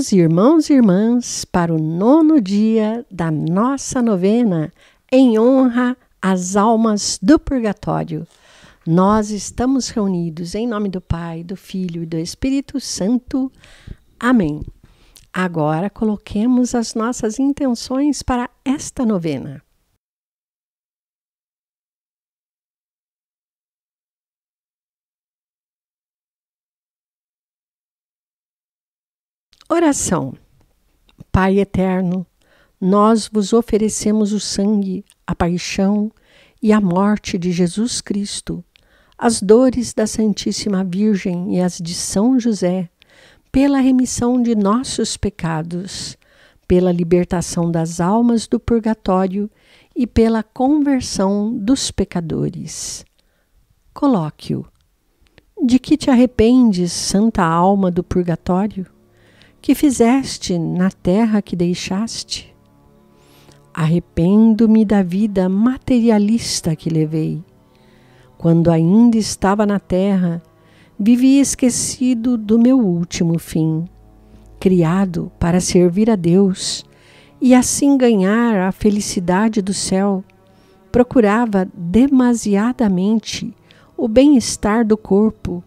Queridos irmãos e irmãs, para o nono dia da nossa novena, em honra às almas do purgatório, nós estamos reunidos em nome do Pai, do Filho e do Espírito Santo. Amém. Agora coloquemos as nossas intenções para esta novena. Oração. Pai eterno, nós vos oferecemos o sangue, a paixão e a morte de Jesus Cristo, as dores da Santíssima Virgem e as de São José, pela remissão de nossos pecados, pela libertação das almas do purgatório e pela conversão dos pecadores. Colóquio. De que te arrependes, Santa Alma do Purgatório? que fizeste na terra que deixaste. Arrependo-me da vida materialista que levei. Quando ainda estava na terra, vivi esquecido do meu último fim, criado para servir a Deus e assim ganhar a felicidade do céu. Procurava demasiadamente o bem-estar do corpo,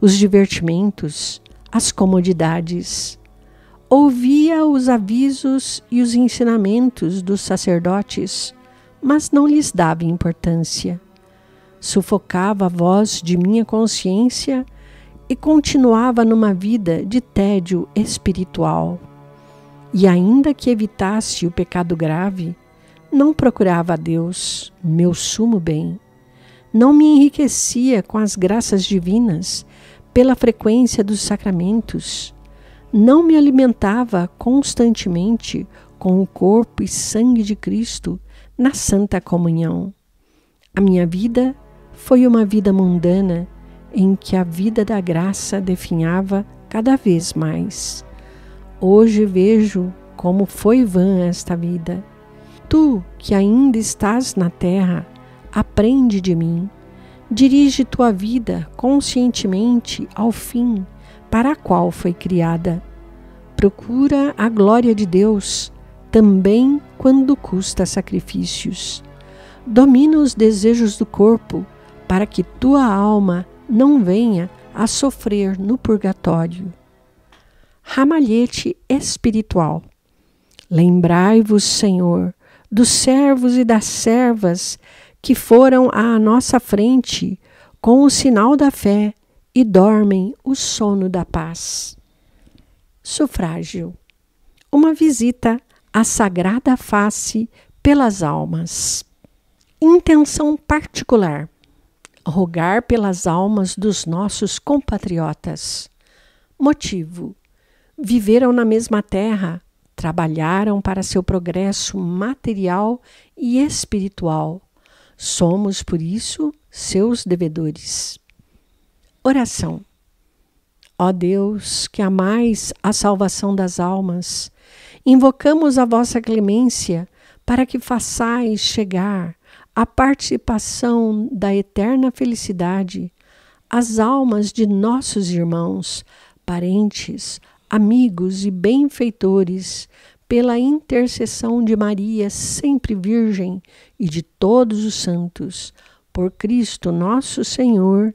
os divertimentos, as comodidades ouvia os avisos e os ensinamentos dos sacerdotes, mas não lhes dava importância. Sufocava a voz de minha consciência e continuava numa vida de tédio espiritual. E ainda que evitasse o pecado grave, não procurava a Deus, meu sumo bem. Não me enriquecia com as graças divinas pela frequência dos sacramentos não me alimentava constantemente com o corpo e sangue de Cristo na Santa Comunhão. A minha vida foi uma vida mundana em que a vida da graça definhava cada vez mais. Hoje vejo como foi vã esta vida. Tu, que ainda estás na terra, aprende de mim. Dirige tua vida conscientemente ao fim para a qual foi criada. Procura a glória de Deus, também quando custa sacrifícios. Domina os desejos do corpo, para que tua alma não venha a sofrer no purgatório. Ramalhete espiritual. Lembrai-vos, Senhor, dos servos e das servas que foram à nossa frente com o sinal da fé e dormem o sono da paz. Sufrágio uma visita à sagrada face pelas almas. Intenção particular: rogar pelas almas dos nossos compatriotas. Motivo: viveram na mesma terra, trabalharam para seu progresso material e espiritual. Somos, por isso, seus devedores. Oração. Ó Deus, que amais a salvação das almas, invocamos a vossa clemência para que façais chegar a participação da eterna felicidade às almas de nossos irmãos, parentes, amigos e benfeitores, pela intercessão de Maria, sempre Virgem, e de todos os santos, por Cristo nosso Senhor.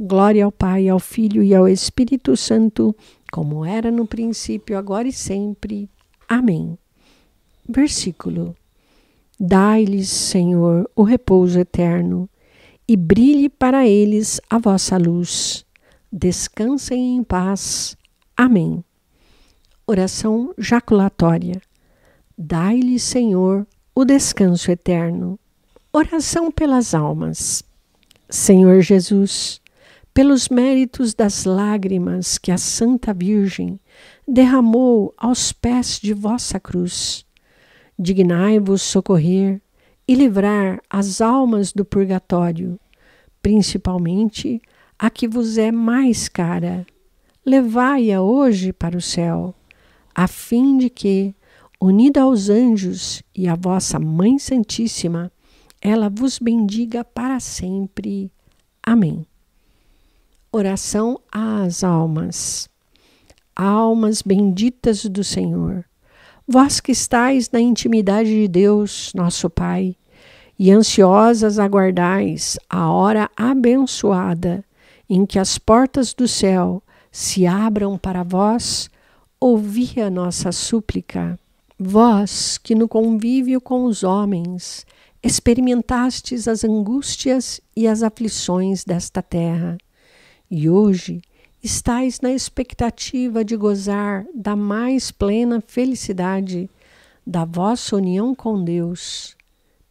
Glória ao Pai, ao Filho e ao Espírito Santo, como era no princípio, agora e sempre. Amém. Versículo: Dai-lhes, Senhor, o repouso eterno, e brilhe para eles a vossa luz. Descansem em paz. Amém. Oração jaculatória. dai lhes Senhor, o descanso eterno. Oração pelas almas. Senhor Jesus, pelos méritos das lágrimas que a Santa Virgem derramou aos pés de vossa cruz. Dignai-vos socorrer e livrar as almas do purgatório, principalmente a que vos é mais cara. Levai-a hoje para o céu, a fim de que, unida aos anjos e à vossa Mãe Santíssima, ela vos bendiga para sempre. Amém. Oração às almas. Almas benditas do Senhor, vós que estáis na intimidade de Deus, nosso Pai, e ansiosas aguardais a hora abençoada em que as portas do céu se abram para vós, ouvi a nossa súplica. Vós que no convívio com os homens experimentastes as angústias e as aflições desta terra, e hoje estais na expectativa de gozar da mais plena felicidade da vossa união com Deus.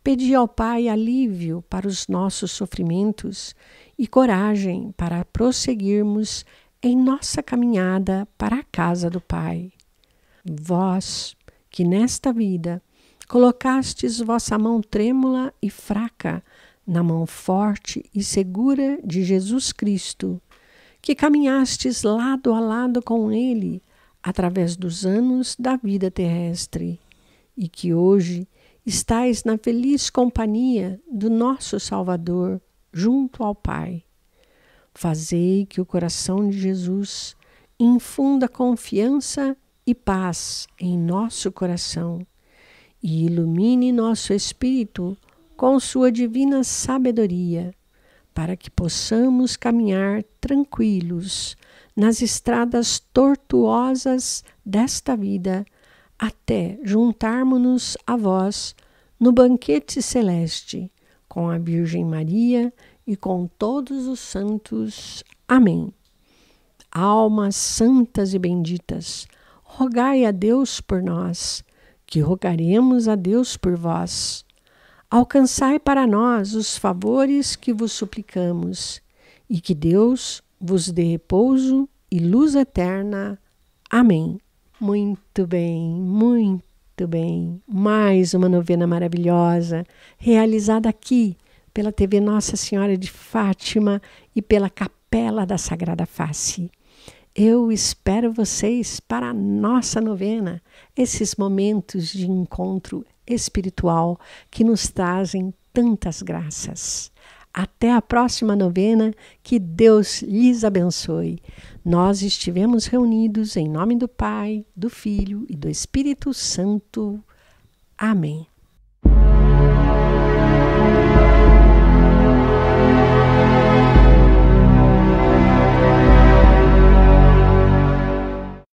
Pedi ao Pai alívio para os nossos sofrimentos e coragem para prosseguirmos em nossa caminhada para a casa do Pai. Vós, que nesta vida colocastes vossa mão trêmula e fraca na mão forte e segura de Jesus Cristo, que caminhastes lado a lado com Ele através dos anos da vida terrestre e que hoje estais na feliz companhia do nosso Salvador junto ao Pai. Fazei que o coração de Jesus infunda confiança e paz em nosso coração e ilumine nosso espírito com sua divina sabedoria para que possamos caminhar tranquilos nas estradas tortuosas desta vida, até juntarmos-nos a vós no banquete celeste, com a Virgem Maria e com todos os santos. Amém. Almas santas e benditas, rogai a Deus por nós, que rogaremos a Deus por vós alcançai para nós os favores que vos suplicamos, e que Deus vos dê repouso e luz eterna. Amém. Muito bem, muito bem. Mais uma novena maravilhosa, realizada aqui pela TV Nossa Senhora de Fátima e pela Capela da Sagrada Face. Eu espero vocês para a nossa novena, esses momentos de encontro espiritual que nos trazem tantas graças. Até a próxima novena, que Deus lhes abençoe. Nós estivemos reunidos em nome do Pai, do Filho e do Espírito Santo. Amém.